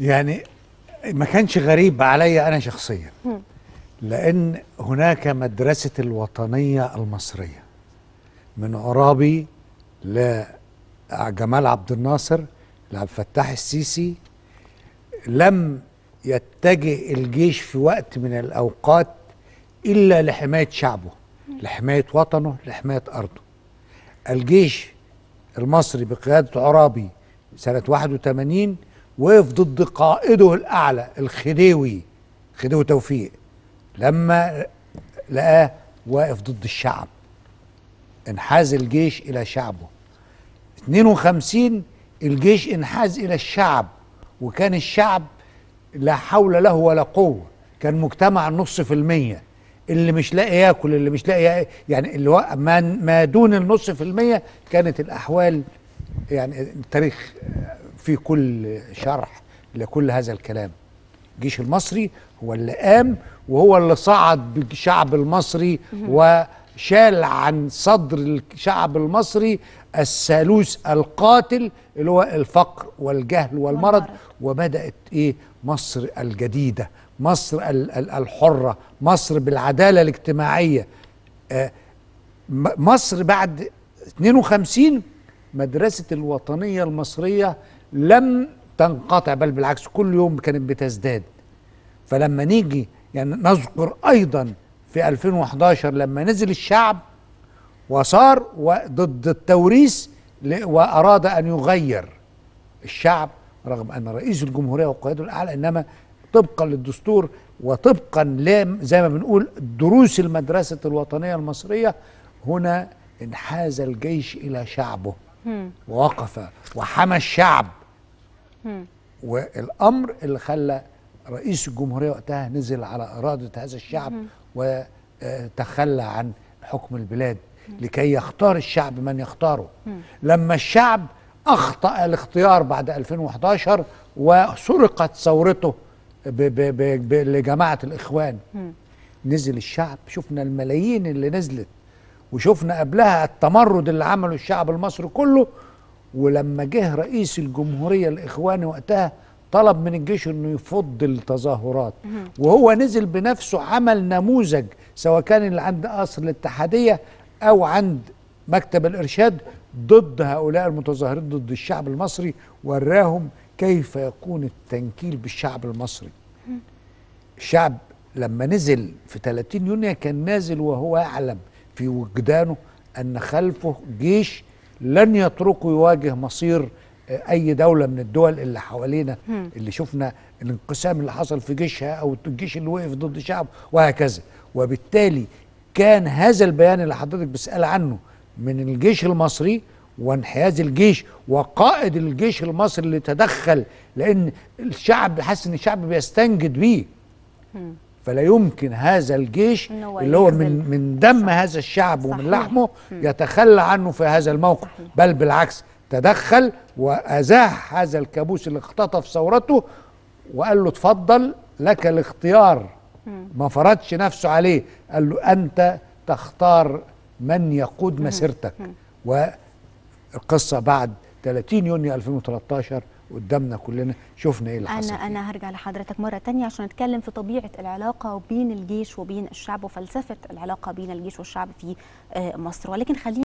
يعني ما كانش غريب عليا أنا شخصيا لأن هناك مدرسة الوطنية المصرية من عرابي لجمال عبد الناصر لعبد الفتاح السيسي لم يتجه الجيش في وقت من الأوقات إلا لحماية شعبه لحماية وطنه لحماية أرضه الجيش المصري بقيادة عرابي سنة 81 وقف ضد قائده الأعلى الخديوي خديوي توفيق لما لقاه واقف ضد الشعب انحاز الجيش إلى شعبه 52 الجيش انحاز إلى الشعب وكان الشعب لا حول له ولا قوة كان مجتمع نص في المية اللي مش لاقي ياكل اللي مش لاقي يعني اللي ما دون النص في المية كانت الأحوال يعني التاريخ في كل شرح لكل هذا الكلام الجيش المصري هو اللي قام وهو اللي صعد بالشعب المصري وشال عن صدر الشعب المصري الثالوث القاتل اللي هو الفقر والجهل والمرض وبدأت إيه مصر الجديدة مصر الحرة مصر بالعدالة الاجتماعية آه، مصر بعد 52 مدرسة الوطنية المصرية لم تنقطع بل بالعكس كل يوم كانت بتزداد فلما نيجي يعني نذكر ايضا في 2011 لما نزل الشعب وصار ضد التوريث واراد ان يغير الشعب رغم ان رئيس الجمهوريه وقياده الاعلى انما طبقا للدستور وطبقا زي ما بنقول دروس المدرسه الوطنيه المصريه هنا انحاز الجيش الى شعبه ووقف وحمى الشعب والامر اللي خلى رئيس الجمهوريه وقتها نزل على اراده هذا الشعب وتخلى عن حكم البلاد لكي يختار الشعب من يختاره لما الشعب اخطا الاختيار بعد 2011 وسرقت ثورته لجماعه الاخوان نزل الشعب شفنا الملايين اللي نزلت وشفنا قبلها التمرد اللي عمله الشعب المصري كله ولما جه رئيس الجمهورية الإخواني وقتها طلب من الجيش انه يفض التظاهرات وهو نزل بنفسه عمل نموذج سواء كان اللي عند قصر الاتحادية او عند مكتب الارشاد ضد هؤلاء المتظاهرين ضد الشعب المصري وراهم كيف يكون التنكيل بالشعب المصري الشعب لما نزل في 30 يونيو كان نازل وهو يعلم في وجدانه أن خلفه جيش لن يتركه يواجه مصير آه، أي دولة من الدول اللي حوالينا اللي شفنا الانقسام اللي حصل في جيشها أو الجيش اللي وقف ضد شعب وهكذا وبالتالي كان هذا البيان اللي حضرتك بتسأل عنه من الجيش المصري وانحياز الجيش وقائد الجيش المصري اللي تدخل لأن الشعب حاسس إن الشعب بيستنجد بيه فلا يمكن هذا الجيش اللي هو من من دم هذا الشعب ومن لحمه يتخلى عنه في هذا الموقف بل بالعكس تدخل وازاح هذا الكابوس اللي اختطف ثورته وقال له اتفضل لك الاختيار ما فرضش نفسه عليه قال له انت تختار من يقود مسيرتك والقصه بعد 30 يونيو 2013 قدامنا كلنا شفنا ايه اللي حصل انا انا هرجع لحضرتك مره تانية عشان اتكلم في طبيعه العلاقه بين الجيش وبين الشعب وفلسفه العلاقه بين الجيش والشعب في آه، مصر ولكن خلينا